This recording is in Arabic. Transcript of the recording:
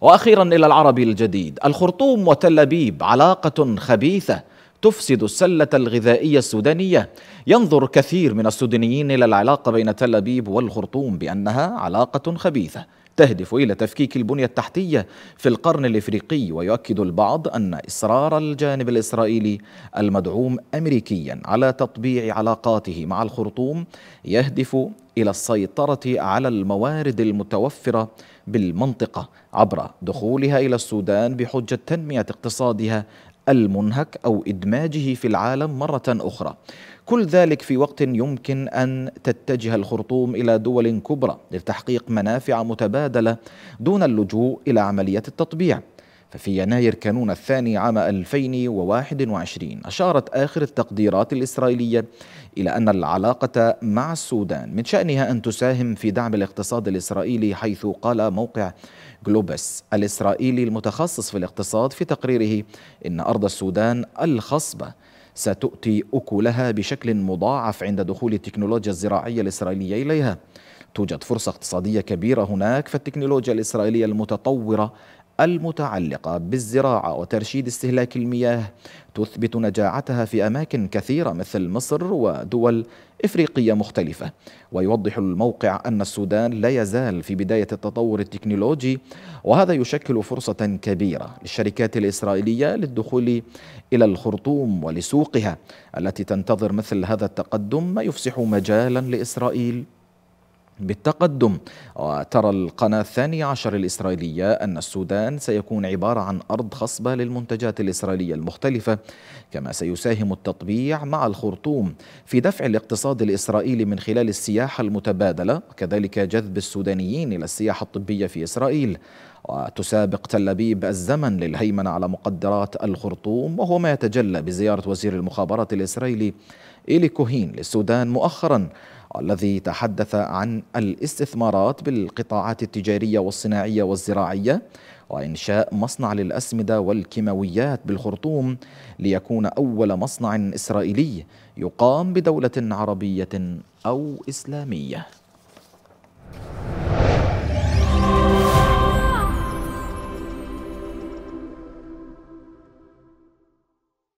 واخيرا الى العربي الجديد الخرطوم وتل ابيب علاقه خبيثه تفسد السلة الغذائية السودانية ينظر كثير من السودانيين إلى العلاقة بين تل أبيب والخرطوم بأنها علاقة خبيثة تهدف إلى تفكيك البنية التحتية في القرن الإفريقي ويؤكد البعض أن إصرار الجانب الإسرائيلي المدعوم أمريكيا على تطبيع علاقاته مع الخرطوم يهدف إلى السيطرة على الموارد المتوفرة بالمنطقة عبر دخولها إلى السودان بحجة تنمية اقتصادها المنهك أو إدماجه في العالم مرة أخرى كل ذلك في وقت يمكن أن تتجه الخرطوم إلى دول كبرى لتحقيق منافع متبادلة دون اللجوء إلى عملية التطبيع ففي يناير كانون الثاني عام 2021 أشارت آخر التقديرات الإسرائيلية إلى أن العلاقة مع السودان من شأنها أن تساهم في دعم الاقتصاد الإسرائيلي حيث قال موقع جلوبس الإسرائيلي المتخصص في الاقتصاد في تقريره إن أرض السودان الخصبة ستؤتي أكلها بشكل مضاعف عند دخول التكنولوجيا الزراعية الإسرائيلية إليها توجد فرصة اقتصادية كبيرة هناك فالتكنولوجيا الإسرائيلية المتطورة المتعلقة بالزراعة وترشيد استهلاك المياه تثبت نجاعتها في أماكن كثيرة مثل مصر ودول إفريقية مختلفة ويوضح الموقع أن السودان لا يزال في بداية التطور التكنولوجي وهذا يشكل فرصة كبيرة للشركات الإسرائيلية للدخول إلى الخرطوم ولسوقها التي تنتظر مثل هذا التقدم ما يفسح مجالا لإسرائيل بالتقدم وترى القناة الثانية عشر الإسرائيلية أن السودان سيكون عبارة عن أرض خصبة للمنتجات الإسرائيلية المختلفة كما سيساهم التطبيع مع الخرطوم في دفع الاقتصاد الإسرائيلي من خلال السياحة المتبادلة وكذلك جذب السودانيين إلى السياحة الطبية في إسرائيل وتسابق تل أبيب الزمن للهيمنة على مقدرات الخرطوم وهو ما يتجلى بزيارة وزير المخابرات الإسرائيلي إيلي كوهين للسودان مؤخرا الذي تحدث عن الاستثمارات بالقطاعات التجارية والصناعية والزراعية وإنشاء مصنع للأسمدة والكيماويات بالخرطوم ليكون أول مصنع إسرائيلي يقام بدولة عربية أو إسلامية